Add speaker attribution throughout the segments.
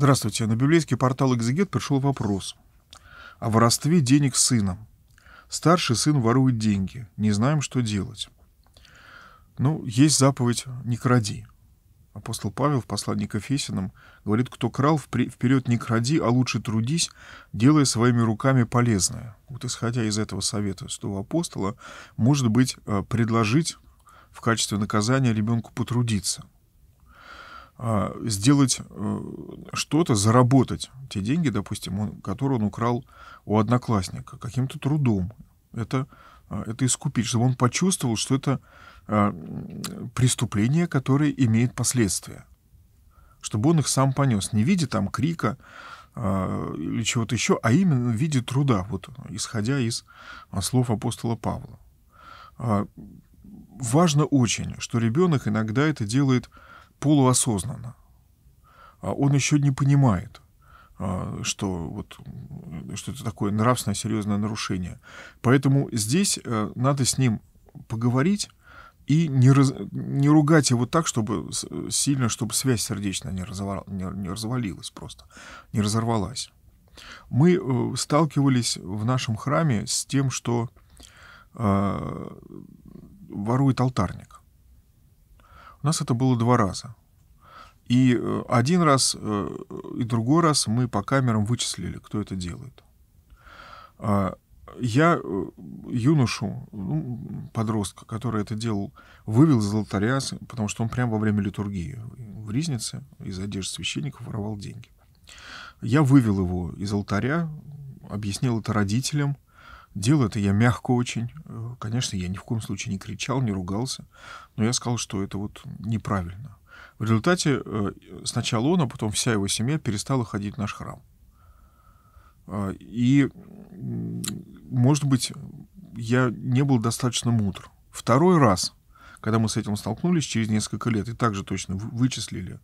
Speaker 1: Здравствуйте. На библейский портал «Экзегет» пришел вопрос о воровстве денег сына. Старший сын ворует деньги. Не знаем, что делать. Ну, есть заповедь «не кради». Апостол Павел в послании к Ефесиным говорит, кто крал, вперед не кради, а лучше трудись, делая своими руками полезное. Вот исходя из этого совета святого апостола, может быть, э, предложить в качестве наказания ребенку потрудиться – а, сделать э, что-то, заработать те деньги, допустим, он, которые он украл у одноклассника каким-то трудом. Это, а, это искупить, чтобы он почувствовал, что это а, преступление, которое имеет последствия. Чтобы он их сам понес, не видя там крика или чего-то еще, а именно в виде труда, вот, исходя из слов апостола Павла важно очень, что ребенок иногда это делает полуосознанно. А он еще не понимает, а, что, вот, что это такое нравственное серьезное нарушение. Поэтому здесь э, надо с ним поговорить и не, раз, не ругать его так, чтобы сильно, чтобы связь сердечная не, развал, не, не развалилась просто, не разорвалась. Мы э, сталкивались в нашем храме с тем, что э, ворует алтарник. У нас это было два раза. И э, один раз э, и другой раз мы по камерам вычислили, кто это делает. А, я э, юношу, ну, подростка, который это делал, вывел из алтаря, потому что он прямо во время литургии в Ризнице из одежды священников воровал деньги. Я вывел его из алтаря, объяснил это родителям, Делал это я мягко очень. Э, конечно, я ни в коем случае не кричал, не ругался, но я сказал, что это вот неправильно. В результате э, сначала он, а потом вся его семья перестала ходить в наш храм. А, и, может быть, я не был достаточно мудр. Второй раз, когда мы с этим столкнулись через несколько лет, и также точно вычислили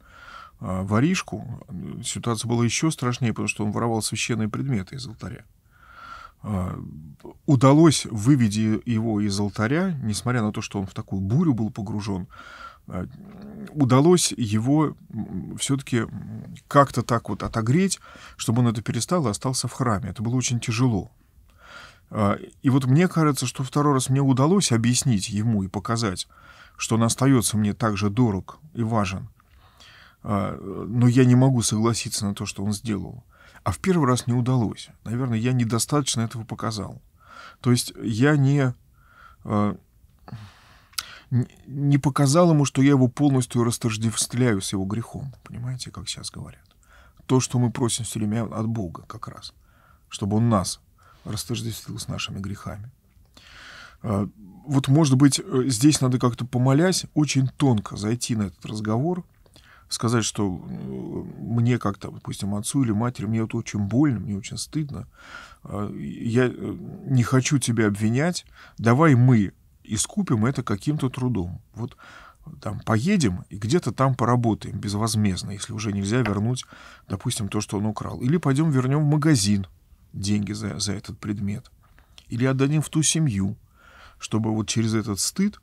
Speaker 1: а, воришку, э, ситуация была еще страшнее, потому что он воровал священные предметы из алтаря. Э, удалось, выведя его из алтаря, несмотря на то, что он в такую бурю был погружен, э, удалось его все-таки как-то так вот отогреть, чтобы он это перестал и остался в храме. Это было очень тяжело. Э, и вот мне кажется, что второй раз мне удалось объяснить ему и показать, что он остается мне так же дорог и важен. Но я не могу согласиться на то, что он сделал. А в первый раз не удалось. Наверное, я недостаточно этого показал. То есть я не, э, не показал ему, что я его полностью растождествляю с его грехом. Понимаете, как сейчас говорят? То, что мы просим все время от Бога как раз, чтобы он нас растождествил с нашими грехами. Э, вот, может быть, э, здесь надо как-то помолясь, очень тонко зайти на этот разговор – сказать, что э, мне как-то, допустим, отцу или матери, мне это очень больно, мне очень стыдно, а, я э, не хочу тебя обвинять, давай мы искупим это каким-то трудом. Вот там поедем и где-то там поработаем безвозмездно, если уже нельзя вернуть, допустим, то, что он украл. Или пойдем вернем в магазин деньги за, за этот предмет. Или отдадим в ту семью, чтобы вот через этот стыд,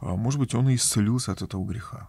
Speaker 1: а, может быть, он и исцелился от этого греха.